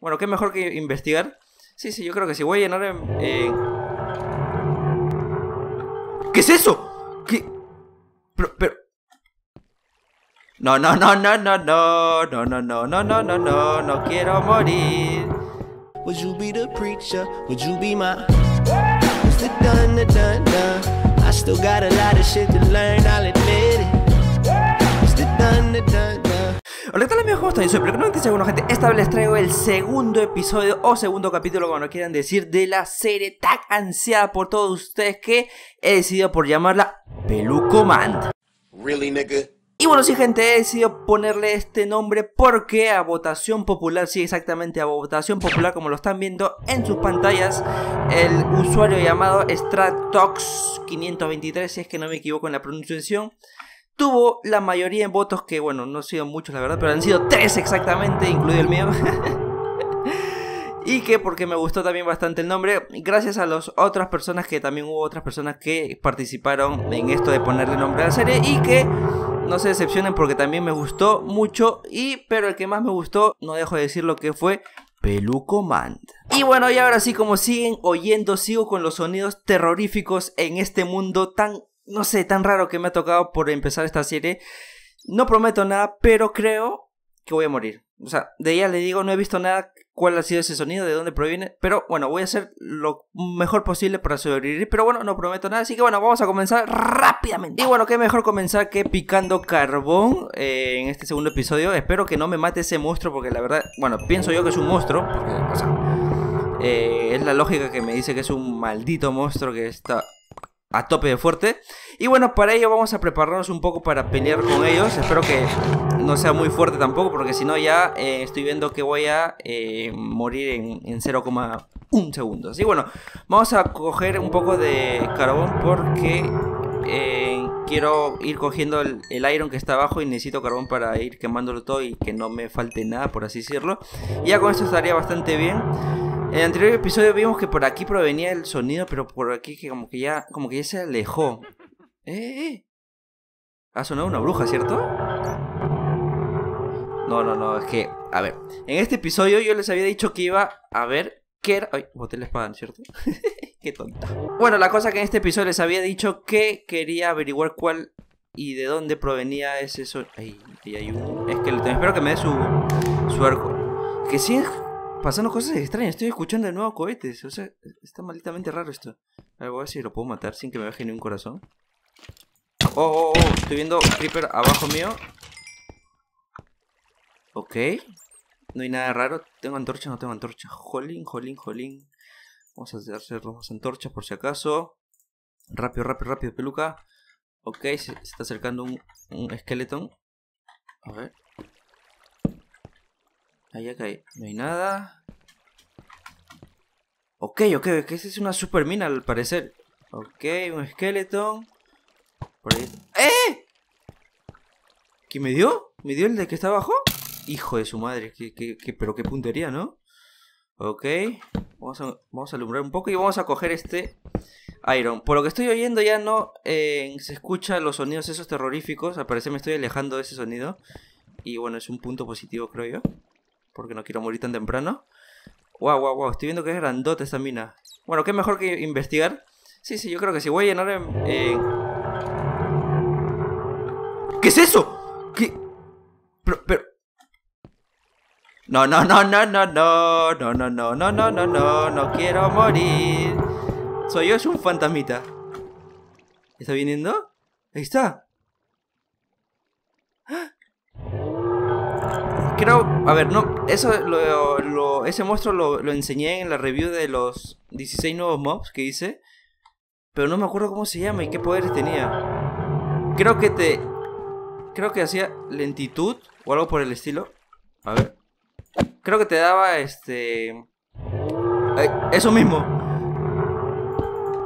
Bueno, qué mejor que investigar. Sí, sí, yo creo que sí. Voy a llenar en... Eh... ¿Qué es eso? ¿Qué? Pero, pero... No, no, no, no, no, no, no, no, no, no, no, no, no, no quiero morir. Would you be the preacher? Would you be my... It's the dun, the dun, dun. I still got a lot of shit to learn, I'll admit it. It's the dun, the dun. Hola, ¿qué tal amigos? ¿Cómo están? Yo soy Plecromante Segundo gente, esta vez les traigo el segundo episodio o segundo capítulo, como lo quieran decir, de la serie tan ansiada por todos ustedes que he decidido por llamarla Pelucomand. Really, nigga? Y bueno, sí, gente, he decidido ponerle este nombre porque a votación popular, sí, exactamente a votación popular, como lo están viendo en sus pantallas, el usuario llamado StratTox523, si es que no me equivoco en la pronunciación, tuvo la mayoría en votos, que bueno, no han sido muchos la verdad, pero han sido tres exactamente, incluido el mío. y que porque me gustó también bastante el nombre, gracias a las otras personas que también hubo otras personas que participaron en esto de ponerle nombre a la serie y que no se decepcionen porque también me gustó mucho y pero el que más me gustó, no dejo de decir lo que fue Pelucomand. Y bueno, y ahora sí, como siguen oyendo, sigo con los sonidos terroríficos en este mundo tan no sé, tan raro que me ha tocado por empezar esta serie. No prometo nada, pero creo que voy a morir. O sea, de ella le digo, no he visto nada, cuál ha sido ese sonido, de dónde proviene. Pero bueno, voy a hacer lo mejor posible para sobrevivir. Pero bueno, no prometo nada. Así que bueno, vamos a comenzar rápidamente. Y bueno, qué mejor comenzar que picando carbón eh, en este segundo episodio. Espero que no me mate ese monstruo, porque la verdad, bueno, pienso yo que es un monstruo. o eh, es la lógica que me dice que es un maldito monstruo que está a tope de fuerte. Y bueno, para ello vamos a prepararnos un poco para pelear con ellos. Espero que no sea muy fuerte tampoco, porque si no ya eh, estoy viendo que voy a eh, morir en, 0,1 segundos. Y bueno, vamos a coger un poco de carbón porque eh, quiero ir cogiendo el, iron que está abajo y necesito carbón para ir quemándolo todo y que no me falte nada, por así decirlo. Y ya con esto estaría bastante bien. En el anterior episodio vimos que por aquí provenía el sonido, pero por aquí que como que ya, como que ya se alejó. Eh, eh, eh, Ha sonado una bruja, ¿cierto? No, no, no, es que, a ver, en este episodio yo les había dicho que iba a ver qué era... Ay, boté la espada, ¿cierto? qué tonta. Bueno, la cosa que en este episodio les había dicho que quería averiguar cuál y de dónde provenía ese sonido. Ay, ahí hay un... Es que espero que me dé su, su arco. Que sí, pasando cosas extrañas. Estoy escuchando de nuevo cohetes. O sea, está malditamente raro esto. A ver, voy a ver si lo puedo matar sin que me baje ni un corazón. Oh, oh, oh. Estoy viendo creeper abajo mío. Ok. No hay nada raro. ¿Tengo antorcha? No tengo antorcha. Jolín, jolín, jolín. Vamos a hacer las antorchas por si acaso. Rápido, rápido, rápido, peluca. Ok, se, está acercando un, un esqueleto. A ver. Ahí no hay nada. Ok, ok, que esa es una super mina al parecer. Ok, un esqueleto. Por ahí. ¡Eh! ¿Qué me dio? ¿Me dio el de que está abajo? Hijo de su madre, pero qué puntería, ¿no? Ok, vamos a, alumbrar un poco y vamos a coger este Iron. Por lo que estoy oyendo ya no eh, se escuchan los sonidos esos terroríficos. Al parecer me estoy alejando de ese sonido. Y bueno, es un punto positivo creo yo porque no quiero morir tan temprano. Wow, wow, wow, estoy viendo que es grandota esa mina. Bueno, qué mejor que investigar. Sí, sí, yo creo que sí. Voy a llenar en... ¿Qué es eso? ¿Qué? Pero, pero... No, no, no, no, no, no, no, no, no, no, no, no, no, no quiero morir. Soy yo, es un fantasmita. ¿Está viniendo? Ahí está. ¡Ah! creo, a ver, no, eso lo, ese monstruo lo, enseñé en la review de los 16 nuevos mobs que hice, pero no me acuerdo cómo se llama y qué poderes tenía. Creo que te, creo que hacía lentitud o algo por el estilo. A ver, creo que te daba este, eh, eso mismo.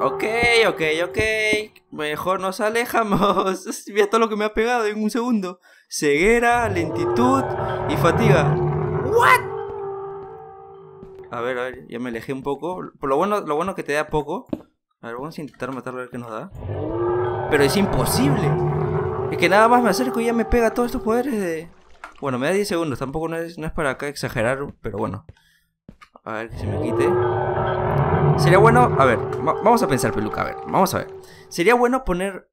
Ok, ok, ok. Mejor nos alejamos. Mira todo lo que me ha pegado en un segundo ceguera, lentitud y fatiga. ¿What? A ver, a ver, ya me alejé un poco. Por lo bueno, lo bueno que te da poco. A ver, vamos a intentar matarlo a ver qué nos da. Pero es imposible. Es que nada más me acerco y ya me pega todos estos poderes de... Bueno, me da 10 segundos. Tampoco no es, no es para acá exagerar, pero bueno. A ver, que se me quite. Sería bueno... A ver, vamos a pensar, peluca. A ver, vamos a ver. Sería bueno poner...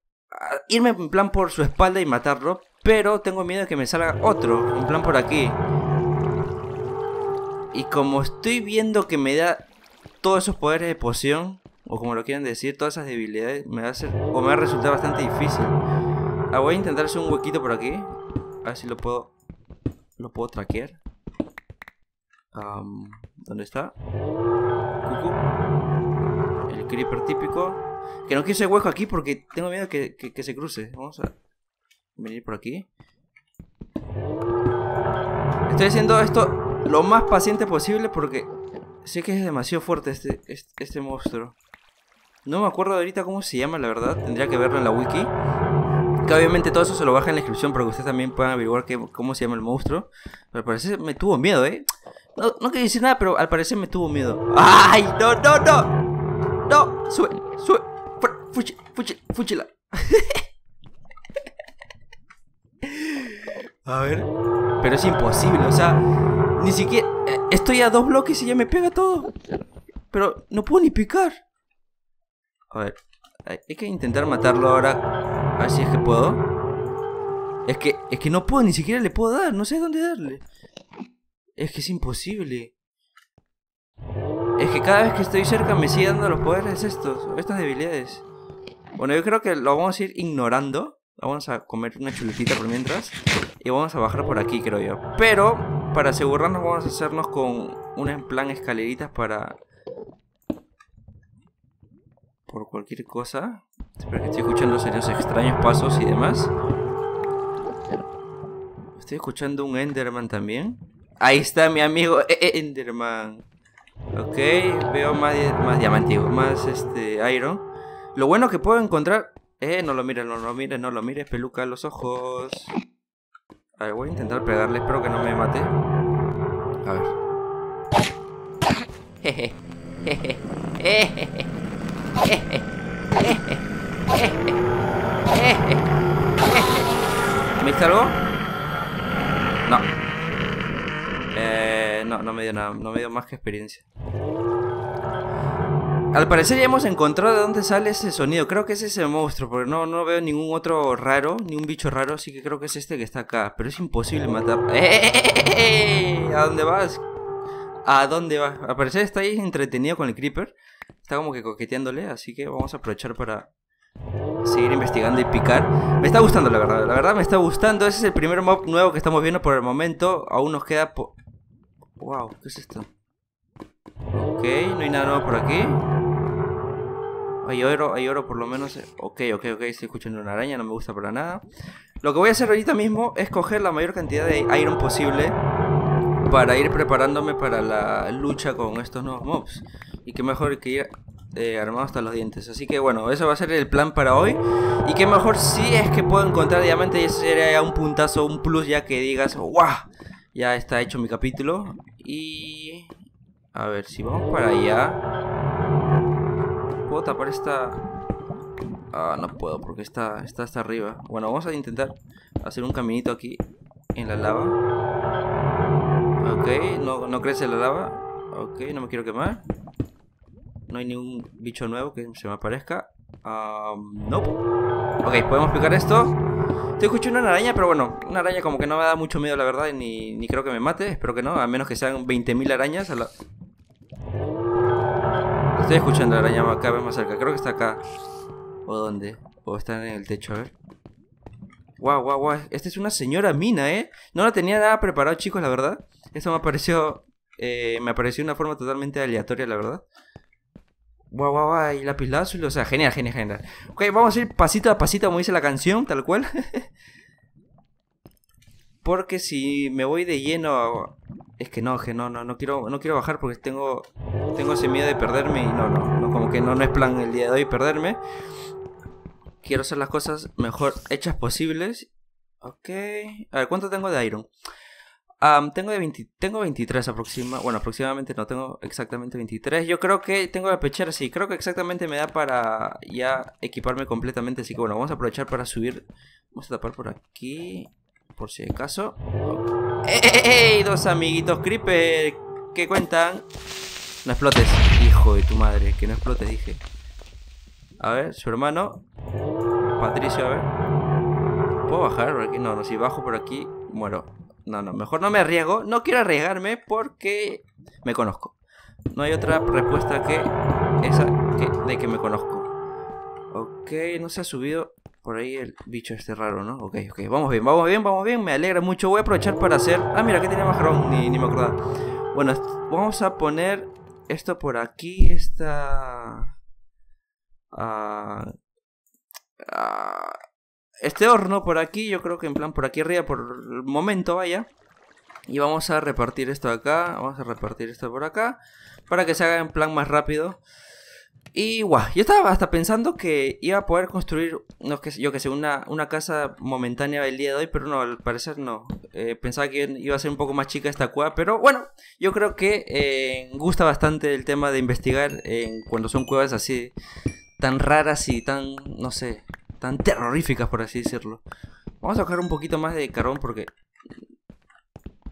Irme en plan por su espalda y matarlo, pero tengo miedo de que me salga otro, en plan por aquí. Y como estoy viendo que me da todos esos poderes de poción, o como lo quieran decir, todas esas debilidades, me va a hacer, o me va a resultar bastante difícil. Ah, voy a intentar hacer un huequito por aquí. A ver si lo puedo, lo puedo traquear. ¿Dónde está? Cucu. El creeper típico. Que no quise hueco aquí porque tengo miedo de que, que se cruce. Vamos a venir por aquí. Estoy haciendo esto lo más paciente posible porque sé que es demasiado fuerte este, este, monstruo. No me acuerdo ahorita cómo se llama, la verdad. Tendría que verlo en la wiki. Que obviamente todo eso se lo baja en la descripción para que ustedes también puedan averiguar cómo se llama el monstruo. Pero al parecer me tuvo miedo, ¿eh? No, no quería decir nada, pero al parecer me tuvo miedo. ¡Ay! ¡No, no, no! ¡No! ¡Sube! ¡Sube! fuchila ¡Jeje! A ver. Pero es imposible, o sea, ni siquiera... Eh, estoy a dos bloques y ya me pega todo. Pero no puedo ni picar. A ver, hay que intentar matarlo ahora. A ver si es que puedo. Es que, es que no puedo, ni siquiera le puedo dar. No sé dónde darle. Es que es imposible. Es que cada vez que estoy cerca me sigue dando los poderes estos, estas debilidades. Bueno, yo creo que lo vamos a ir ignorando. Vamos a comer una chuletita por mientras. Y vamos a bajar por aquí, creo yo. Pero, para asegurarnos, vamos a hacernos con una en plan escaleritas para... Por cualquier cosa. Espero que estoy escuchando serios extraños pasos y demás. Estoy escuchando un Enderman también. Ahí está mi amigo e-, e-, Enderman. Ok, veo más, más más este iron. Lo bueno que puedo encontrar... Eh, no lo mires, no lo mires, no lo mires, peluca los ojos voy a intentar pegarle, espero que no me mate. A ver. Jeje. ¿Me viste algo? No. Eh, no, no me dio nada, no me dio más que experiencia. Al parecer ya hemos encontrado de dónde sale ese sonido. Creo que es ese monstruo, porque no, no veo ningún otro raro, ni un bicho raro, así que creo que es este que está acá. Pero es imposible matar. ¡Eh, eh, eh, ¿A dónde vas? ¿A dónde vas? Al parecer está ahí entretenido con el creeper. Está como que coqueteándole, así que vamos a aprovechar para seguir investigando y picar. Me está gustando, la verdad. La verdad me está gustando. Ese es el primer mob nuevo que estamos viendo por el momento. Aún nos queda... wow, ¿qué es esto? Ok, no hay nada nuevo por aquí. Hay oro, hay oro por lo menos. Eh, ok, ok, ok, estoy escuchando una araña, no me gusta para nada. Lo que voy a hacer ahorita mismo es coger la mayor cantidad de iron posible para ir preparándome para la lucha con estos nuevos mobs. Y qué mejor que ir eh, armado hasta los dientes. Así que bueno, eso va a ser el plan para hoy. Y qué mejor si es que puedo encontrar diamante y ese sería un puntazo, un plus ya que digas, ¡guau! Ya está hecho mi capítulo. Y... A ver, si vamos para allá... ¿Puedo tapar esta...? Ah, no puedo, porque está está hasta arriba. Bueno, vamos a intentar hacer un caminito aquí en la lava. Ok, no, crece la lava. Ok, no me quiero quemar. No hay ningún bicho nuevo que se me aparezca. Ah, no. Ok, podemos picar esto. Te escucho una araña, pero bueno, una araña como que no me da mucho miedo, la verdad, ni, ni creo que me mate. Espero que no, a menos que sean 20.000 arañas a la, Estoy escuchando la llama acá, más cerca. Creo que está acá. ¿O dónde? ¿O está en el techo? A ver. Guau, guau, guau. Esta es una señora mina, ¿eh? No la tenía nada preparado, chicos, la verdad. Esto me apareció... Eh, me apareció de una forma totalmente aleatoria, la verdad. Guau, guau, guau. Y la pilazo O sea, genial, genial, genial. Ok, vamos a ir pasito a pasito, como dice la canción, tal cual. Porque si me voy de lleno Es que no, que no, no, no quiero, no quiero bajar porque tengo, tengo ese miedo de perderme y no, no, como que no, no es plan el día de hoy perderme. Quiero hacer las cosas mejor hechas posibles. Ok. A ver, ¿cuánto tengo de iron? tengo, de 20, tengo 23 aproximadamente. Bueno, aproximadamente no, tengo exactamente 23. Yo creo que tengo de pechar sí. Creo que exactamente me da para ya equiparme completamente. Así que bueno, vamos a aprovechar para subir. Vamos a tapar por aquí. Por si acaso. ¡Ey! Eh, eh, eh, dos amiguitos creeper ¿Qué cuentan. No explotes, hijo de tu madre. Que no explotes, dije. A ver, su hermano. Patricio, a ver. ¿Puedo bajar por aquí? No, no, si bajo por aquí, muero. No, no, mejor no me arriesgo. No quiero arriesgarme porque me conozco. No hay otra respuesta que esa de que me conozco. Ok, no se ha subido. Por ahí el bicho este raro, ¿no? Ok, ok, vamos bien, vamos bien, vamos bien. Me alegra mucho. Voy a aprovechar para hacer. Ah, mira, aquí tenía más ni, ni me acordaba. Bueno, vamos a poner esto por aquí. Esta. Ah, ah, este horno por aquí. Yo creo que en plan por aquí arriba, por el momento, vaya. Y vamos a repartir esto acá. Vamos a repartir esto por acá. Para que se haga en plan más rápido. Y guau, yo estaba hasta pensando que iba a poder construir, no, que, yo que sé, una, una casa momentánea del día de hoy, pero no, al parecer no. Eh, pensaba que iba a ser un poco más chica esta cueva, pero bueno, yo creo que eh, gusta bastante el tema de investigar eh, cuando son cuevas así tan raras y tan, no sé, tan terroríficas, por así decirlo. Vamos a coger un poquito más de carbón porque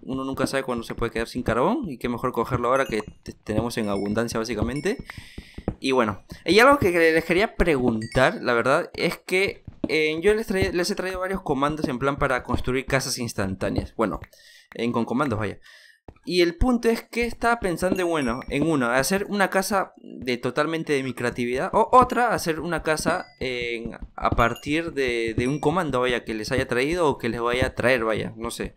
uno nunca sabe cuándo se puede quedar sin carbón y qué mejor cogerlo ahora que tenemos en abundancia básicamente. Y bueno, y algo que les quería preguntar, la verdad, es que eh, yo les, les, he traído varios comandos en plan para construir casas instantáneas. Bueno, en, con comandos, vaya. Y el punto es que estaba pensando, bueno, en uno, hacer una casa de totalmente de mi creatividad, o otra, hacer una casa en, a partir de, de, un comando, vaya, que les haya traído o que les vaya a traer, vaya, no sé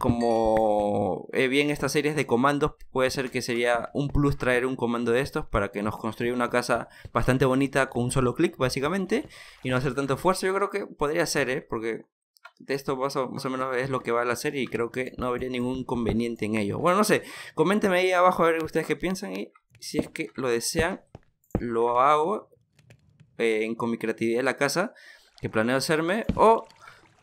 como eh, bien estas series de comandos, puede ser que sería un plus traer un comando de estos para que nos construya una casa bastante bonita con un solo clic, básicamente, y no hacer tanto esfuerzo. Yo creo que podría ser, ¿eh? porque de esto más o, menos es lo que va a la serie y creo que no habría ningún conveniente en ello. Bueno, no sé, coméntenme ahí abajo a ver ustedes qué piensan y si es que lo desean, lo hago eh, en, con mi creatividad en la casa que planeo hacerme o...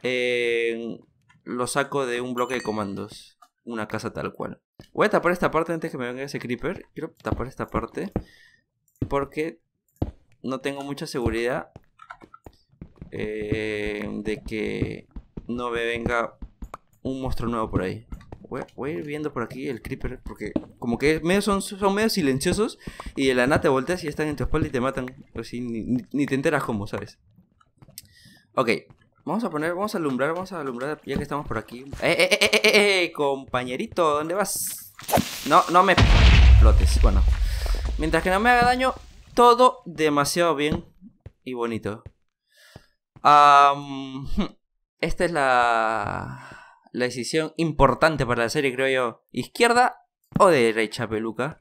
Eh, lo saco de un bloque de comandos. Una casa tal cual. Voy a tapar esta parte antes que me venga ese creeper. Quiero tapar esta parte. Porque no tengo mucha seguridad eh, de que no me venga un monstruo nuevo por ahí. Voy, a ir viendo por aquí el creeper porque como que medio son, medio silenciosos y de la nada te volteas y están en tu espalda y te matan. ni, ni te enteras cómo, ¿sabes? Ok, Vamos a poner, vamos a alumbrar, vamos a alumbrar ya que estamos por aquí. ¡Eh, ¡Eh, eh, eh, eh, eh! Compañerito, ¿dónde vas? No, no me explotes. Bueno, mientras que no me haga daño, todo demasiado bien y bonito. esta es la, la decisión importante para la serie, creo yo. ¿Izquierda o derecha, peluca?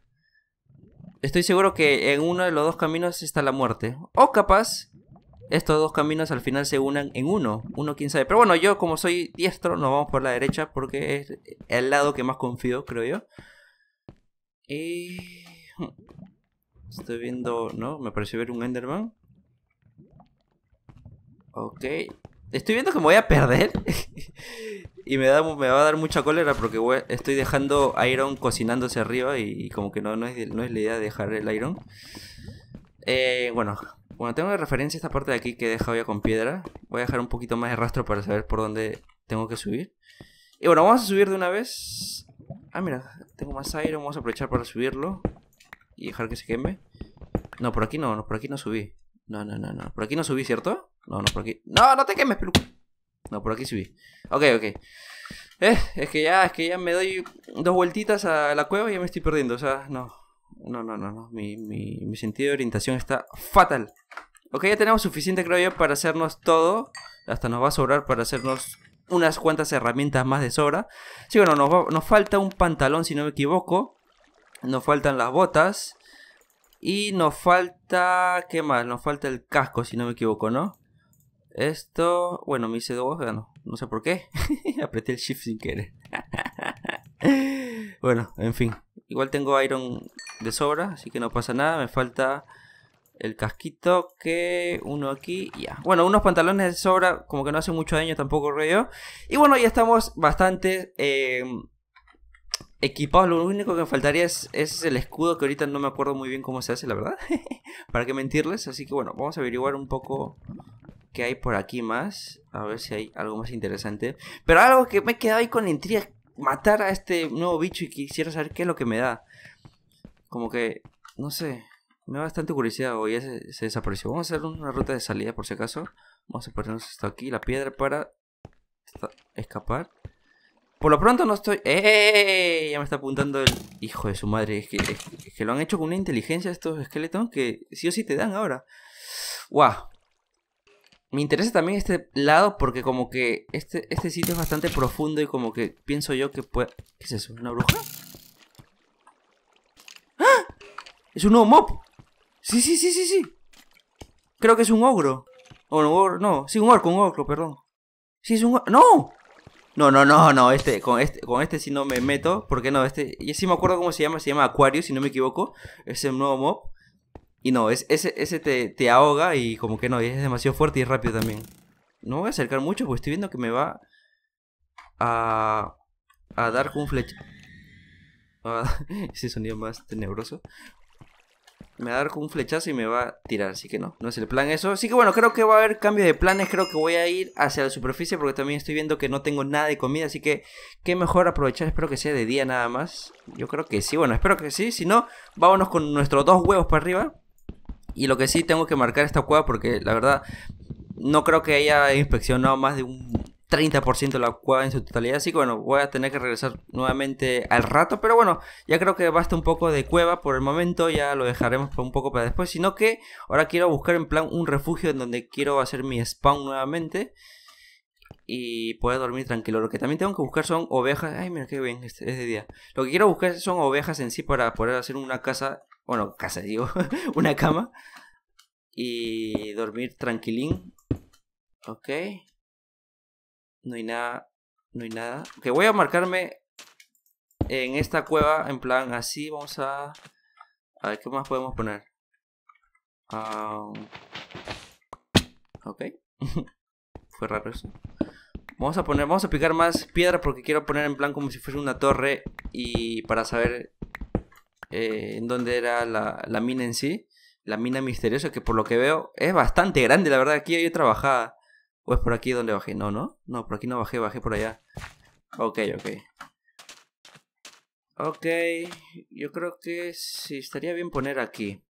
Estoy seguro que en uno de los dos caminos está la muerte. O capaz estos dos caminos al final se unan en uno. Uno quién sabe. Pero bueno, yo como soy diestro, nos vamos por la derecha porque es el lado que más confío, creo yo. Y... Hmm, estoy viendo... ¿No? Me pareció ver un Enderman. Ok. Estoy viendo que me voy a perder. y me, da, me va a dar mucha cólera porque estoy dejando Iron cocinándose arriba y, como que no, no, es, la idea de dejar el Iron. Eh, bueno, bueno, tengo de referencia esta parte de aquí que he dejado ya con piedra. Voy a dejar un poquito más de rastro para saber por dónde tengo que subir. Y bueno, vamos a subir de una vez. Ah, mira, tengo más aire. Vamos a aprovechar para subirlo. Y dejar que se queme. No, por aquí no, no por aquí no subí. No, no, no, no. Por aquí no subí, ¿cierto? No, no, por aquí. No, no te quemes, peluca. No, por aquí subí. Ok, ok. Eh, es que ya, es que ya me doy dos vueltitas a la cueva y ya me estoy perdiendo. O sea, no. No, no, no, no. Mi, mi, sentido de orientación está fatal. Ok, ya tenemos suficiente, creo yo, para hacernos todo. Hasta nos va a sobrar para hacernos unas cuantas herramientas más de sobra. Sí, bueno, nos, falta un pantalón, si no me equivoco. Nos faltan las botas. Y nos falta... ¿Qué más? Nos falta el casco, si no me equivoco, ¿no? Esto... Bueno, me hice dos, ah, no sé por qué. Apreté el shift sin querer. bueno, en fin. Igual tengo Iron de sobra, así que no pasa nada. Me falta el casquito que uno aquí, ya. Bueno, unos pantalones de sobra, como que no hace mucho daño tampoco, rollo. Y bueno, ya estamos bastante em, equipados. Lo único que me faltaría es, el escudo, que ahorita no me acuerdo muy bien cómo se hace, la verdad. Para qué mentirles. Así que bueno, vamos a averiguar un poco qué hay por aquí más. A ver si hay algo más interesante. Pero algo que me he quedado ahí con intriga, matar a este nuevo bicho y quisiera saber qué es lo que me da como que, no sé, me da bastante curiosidad, hoy ya se, desapareció. Vamos a hacer una ruta de salida por si acaso. Vamos a ponernos esto aquí la piedra para escapar. Por lo pronto no estoy... ¡Eh, eh, eh, ¡Eh! Ya me está apuntando el... Hijo de su madre, es que, que lo han hecho con una inteligencia estos esqueletos que sí o sí te dan ahora. ¡Guau! Me interesa también este lado porque como que este, este sitio es bastante profundo y como que pienso yo que puede... ¿Qué es eso? ¿Una bruja? Es un nuevo mob. Sí, sí, sí, sí, sí. Creo que es un ogro. O no, ogro, no. Sí, un orco, un ogro, perdón. Sí, es un ¡No! No, no, no, no. Este, con este, con este sí no me meto. Porque no, este. Y sí me acuerdo cómo se llama. Se llama Acuario si no me equivoco. Es el nuevo mob. Y no, es, ese, te, ahoga y como que no, y es demasiado fuerte y rápido también. No me voy a acercar mucho porque estoy viendo que me va a, a dar con un flecha. ese sonido más tenebroso me va a dar con un flechazo y me va a tirar. Así que no, no es el plan eso. Así que bueno, creo que va a haber cambio de planes. Creo que voy a ir hacia la superficie porque también estoy viendo que no tengo nada de comida. Así que qué mejor aprovechar. Espero que sea de día nada más. Yo creo que sí. Bueno, espero que sí. Si no, vámonos con nuestros dos huevos para arriba. Y lo que sí tengo que marcar esta cueva porque la verdad no creo que haya inspeccionado más de un 30% la cueva en su totalidad. Así que bueno, voy a tener que regresar nuevamente al rato. Pero bueno, ya creo que basta un poco de cueva por el momento. Ya lo dejaremos un poco para después. Sino que ahora quiero buscar en plan un refugio en donde quiero hacer mi spawn nuevamente. Y poder dormir tranquilo. Lo que también tengo que buscar son ovejas. Ay, mira qué bien, este, este día. Lo que quiero buscar son ovejas en sí para poder hacer una casa. Bueno, casa digo, una cama. Y dormir tranquilín. Ok. No hay nada. No hay nada. Que voy a marcarme en esta cueva en plan así. Vamos a... A ver qué más podemos poner. Ah, ok. Fue raro eso. Vamos a poner, vamos a picar más piedra porque quiero poner en plan como si fuese una torre y para saber eh, en dónde era la, mina en sí. La mina misteriosa que por lo que veo es bastante grande, la verdad. Aquí hay trabajado ¿O es pues por aquí donde bajé? No, no. No, por aquí no bajé, bajé por allá. Ok, ok. Ok, yo creo que sí, estaría bien poner aquí.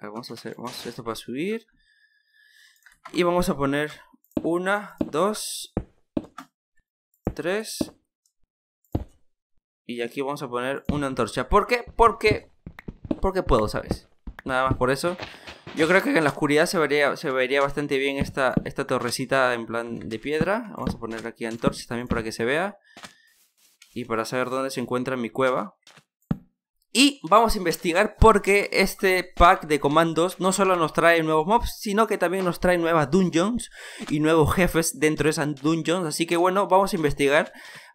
vamos a hacer, vamos a hacer esto para subir. Y vamos a poner una, dos, tres. Y aquí vamos a poner una antorcha. ¿Por qué? Porque, porque puedo, ¿sabes? nada más por eso. Yo creo que en la oscuridad se vería, se vería bastante bien esta, esta torrecita en plan de piedra. Vamos a poner aquí antorchas también para que se vea. Y para saber dónde se encuentra mi cueva. Y vamos a investigar porque este pack de comandos no solo nos trae nuevos mobs, sino que también nos trae nuevas dungeons y nuevos jefes dentro de esas dungeons. Así que bueno, vamos a investigar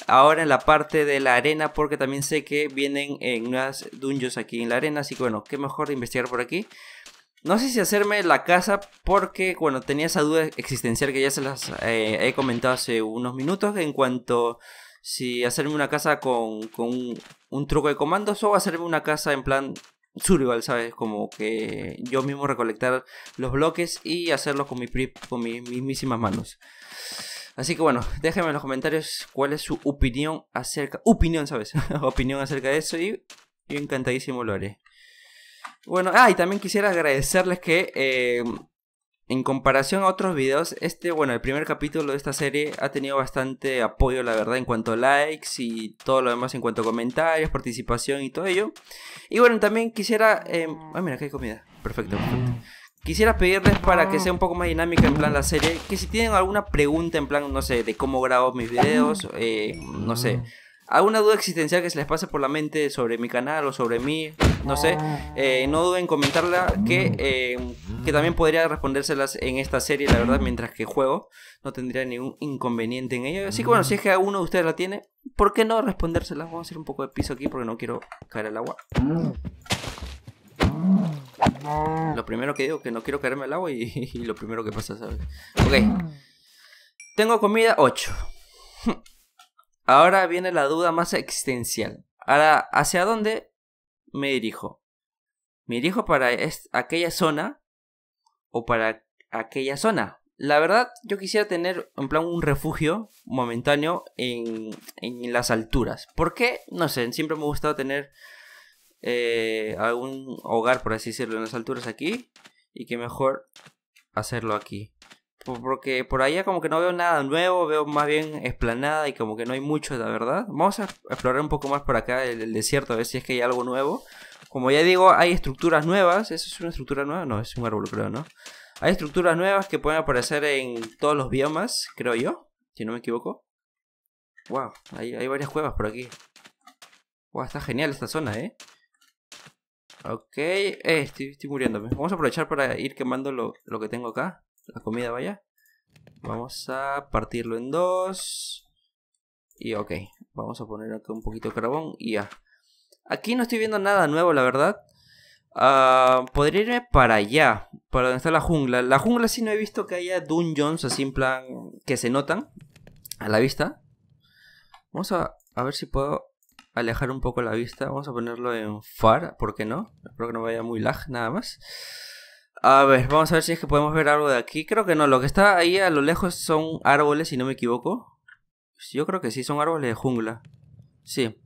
ahora en la parte de la arena porque también sé que vienen en nuevas dungeons aquí en la arena. Así que bueno, qué mejor investigar por aquí. No sé si hacerme la casa porque, bueno, tenía esa duda existencial que ya se las eh, he comentado hace unos minutos en cuanto si hacerme una casa con, un, truco de comandos o hacerme una casa en plan survival, ¿sabes? Como que yo mismo recolectar los bloques y hacerlos con, mi con mis mismísimas manos. Así que bueno, déjenme en los comentarios cuál es su opinión acerca... Opinión, ¿sabes? opinión acerca de eso y yo encantadísimo lo haré. Bueno, ah, y también quisiera agradecerles que... Eh, en comparación a otros videos, este, bueno, el primer capítulo de esta serie ha tenido bastante apoyo, la verdad, en cuanto a likes y todo lo demás, en cuanto a comentarios, participación y todo ello. Y bueno, también quisiera... Em, Ay, ah, mira, acá hay comida. Perfecto, perfecto. Quisiera pedirles para que sea un poco más dinámica en plan la serie, que si tienen alguna pregunta en plan, no sé, de cómo grabo mis videos, eh, no sé, alguna duda existencial que se les pase por la mente sobre mi canal o sobre mí, no sé, ah. eh, no duden en comentarla, mm. eh, que, también podría respondérselas en esta serie, la verdad, mientras que juego, no tendría ningún inconveniente en ello. Así que bueno, si es que alguno de ustedes la tiene, ¿por qué no respondérselas? Vamos a hacer un poco de piso aquí porque no quiero caer al agua. Lo primero que digo que no quiero caerme al agua y, lo primero que pasa, ¿sabes? Ok. Mm. Tengo comida 8. Ahora viene la duda más existencial. Ahora, ¿hacia dónde me dirijo? ¿Me dirijo para aquella zona o para aquella zona? La verdad, yo quisiera tener en plan un refugio momentáneo en, en las alturas. ¿Por qué? No sé, siempre me ha gustado tener eh, algún hogar, por así decirlo, en las alturas aquí. Y que mejor hacerlo aquí. Porque por allá como que no veo nada nuevo, veo más bien esplanada y como que no hay mucho, la verdad. Vamos a explorar un poco más por acá el, desierto, a ver si es que hay algo nuevo. Como ya digo, hay estructuras nuevas. ¿Eso es una estructura nueva? No, es un árbol, creo, ¿no? Hay estructuras nuevas que pueden aparecer en todos los biomas, creo yo. Si no me equivoco. Wow, hay, hay varias cuevas por aquí. Wow, está genial esta zona, ¿eh? Ok, eh, estoy, estoy muriéndome. Vamos a aprovechar para ir quemando lo que tengo acá. La comida, vaya. Vamos a partirlo en dos. Y ok, vamos a poner acá un poquito de carbón y ya. Aquí no estoy viendo nada nuevo, la verdad. Ah, podría irme para allá, para donde está la jungla. La jungla sí no he visto que haya dungeons así en plan que se notan a la vista. Vamos a, a ver si puedo alejar un poco la vista. Vamos a ponerlo en far, ¿por qué no? Espero que no vaya muy lag, nada más. A ver, vamos a ver si es que podemos ver algo de aquí. Creo que no, lo que está ahí a lo lejos son árboles, si no me equivoco. Yo creo que sí, son árboles de jungla. Sí,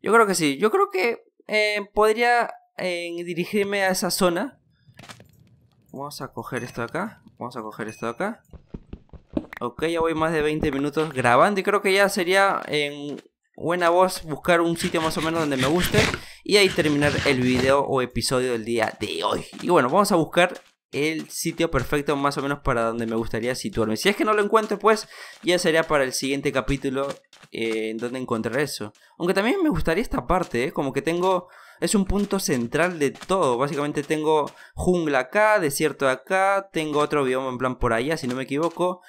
yo creo que sí. Yo creo que eh, podría eh, dirigirme a esa zona. Vamos a coger esto de acá. Vamos a coger esto de acá. Ok, ya voy más de 20 minutos grabando y creo que ya sería en buena voz buscar un sitio más o menos donde me guste. Y ahí terminar el video o episodio del día de hoy. Y bueno, vamos a buscar el sitio perfecto más o menos para donde me gustaría situarme. Si es que no lo encuentro, pues ya sería para el siguiente capítulo eh, en donde encontrar eso. Aunque también me gustaría esta parte, ¿eh? como que tengo... Es un punto central de todo. Básicamente tengo jungla acá, desierto acá, tengo otro bioma en plan por allá, si no me equivoco.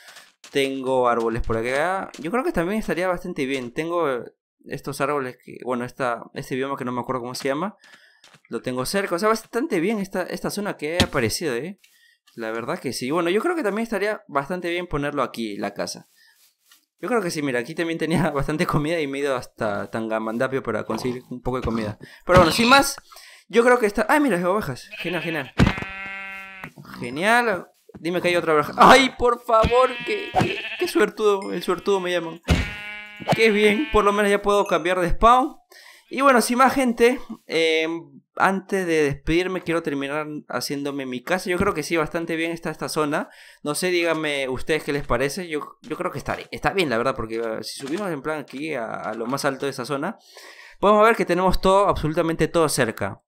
Tengo árboles por acá. Yo creo que también estaría bastante bien. Tengo estos árboles, que, bueno, este bioma que no me acuerdo cómo se llama, lo tengo cerca. O sea, bastante bien esta, esta zona que ha aparecido, ¿eh? La verdad que sí. Bueno, yo creo que también estaría bastante bien ponerlo aquí, la casa. Yo creo que sí, mira, aquí también tenía bastante comida y me he ido hasta Tangamandapio para conseguir un poco de comida. Pero bueno, sin más, yo creo que está... ¡Ay, ah, mira, las ovejas! Genial, genial. Genial. Dime que hay otra oveja. ¡Ay, por favor! ¡Qué, suertudo! El suertudo me llaman. Qué bien, por lo menos ya puedo cambiar de spawn. Y bueno, sin más gente, em, antes de despedirme quiero terminar haciéndome mi casa. Yo creo que sí, bastante bien está esta zona. No sé, díganme ustedes qué les parece. Yo, creo que está, está bien, la verdad, porque ah, si subimos en plan aquí a, a lo más alto de esa zona, podemos ver que tenemos todo, absolutamente todo cerca.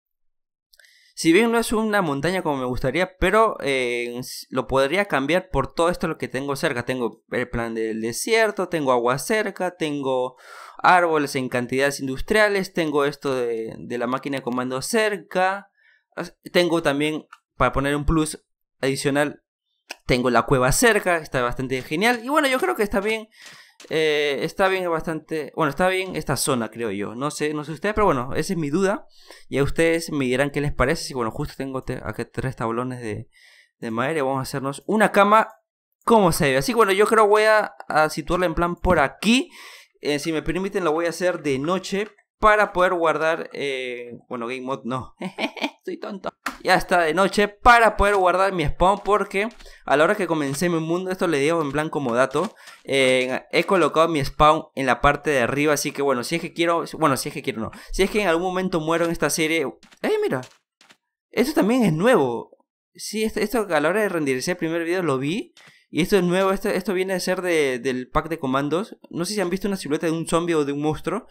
Si bien no es una montaña como me gustaría, pero eh, lo podría cambiar por todo esto lo que tengo cerca. Tengo el plan del desierto, tengo agua cerca, tengo árboles en cantidades industriales, tengo esto de, de la máquina de comando cerca. Tengo también, para poner un plus adicional, tengo la cueva cerca, está bastante genial. Y bueno, yo creo que está bien eh, está bien bastante. Bueno, está bien esta zona, creo yo. No sé, no sé ustedes, pero bueno, esa es mi duda. Y a ustedes me dirán qué les parece. si bueno, justo tengo aquí tres tablones de, de madera. Y vamos a hacernos una cama como se ve. Así que bueno, yo creo voy a, situarla en plan por aquí. Eh, si me permiten, lo voy a hacer de noche para poder guardar, eh, bueno, game mod no, estoy tonto. Ya está de noche para poder guardar mi spawn porque a la hora que comencé mi mundo, esto le digo en blanco como dato, eh, he colocado mi spawn en la parte de arriba, así que bueno, si es que quiero, bueno, si es que quiero no, si es que en algún momento muero en esta serie, eh, mira, esto también es nuevo. Sí, este, esto, a la hora de rendirse el primer video lo vi y esto es nuevo, esto, esto viene a ser del pack de comandos. No sé si han visto una silueta de un zombie o de un monstruo.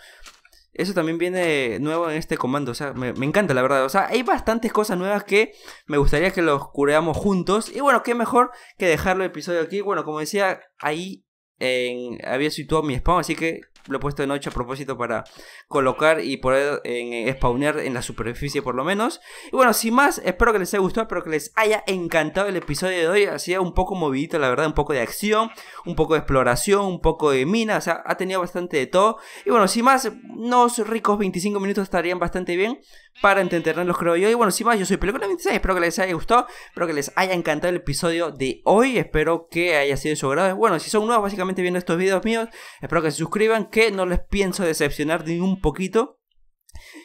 Eso también viene nuevo en este comando. O sea, me, encanta la verdad. O sea, hay bastantes cosas nuevas que me gustaría que los cureamos juntos. Y bueno, qué mejor que dejarlo el episodio aquí. Bueno, como decía, ahí había situado mi spam, así que lo he puesto de noche a propósito para colocar y poder en, eh, spawnear en la superficie por lo menos. Y bueno, sin más, espero que les haya gustado, espero que les haya encantado el episodio de hoy. Ha un poco movidito, la verdad, un poco de acción, un poco de exploración, un poco de mina, o sea, ha tenido bastante de todo. Y bueno, sin más, unos ricos 25 minutos estarían bastante bien para entenderlos creo yo. Y bueno, sin más, yo soy Película 26, espero que les haya gustado, espero que les haya encantado el episodio de hoy, espero que haya sido de su agrado. Bueno, si son nuevos básicamente viendo estos videos míos, espero que se suscriban, que no les pienso decepcionar ni un poquito.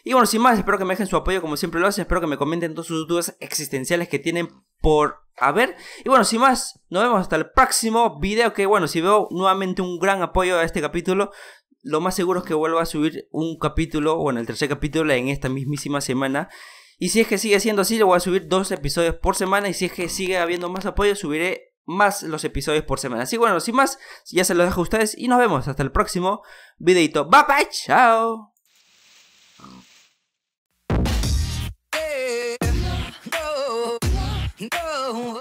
Y bueno, sin más, espero que me dejen su apoyo como siempre lo hacen, espero que me comenten Todos sus dudas existenciales que tienen por haber. Y bueno, sin más, nos vemos hasta el próximo video, que bueno, si veo nuevamente un gran apoyo a este capítulo, lo más seguro es que vuelva a subir un capítulo, bueno, el tercer capítulo en esta mismísima semana. Y si es que sigue siendo así, le voy a subir dos episodios por semana. Y si es que sigue habiendo más apoyo, subiré más los episodios por semana. Así que bueno, sin más, ya se los dejo a ustedes y nos vemos hasta el próximo videito. Bye bye, chao. Eh,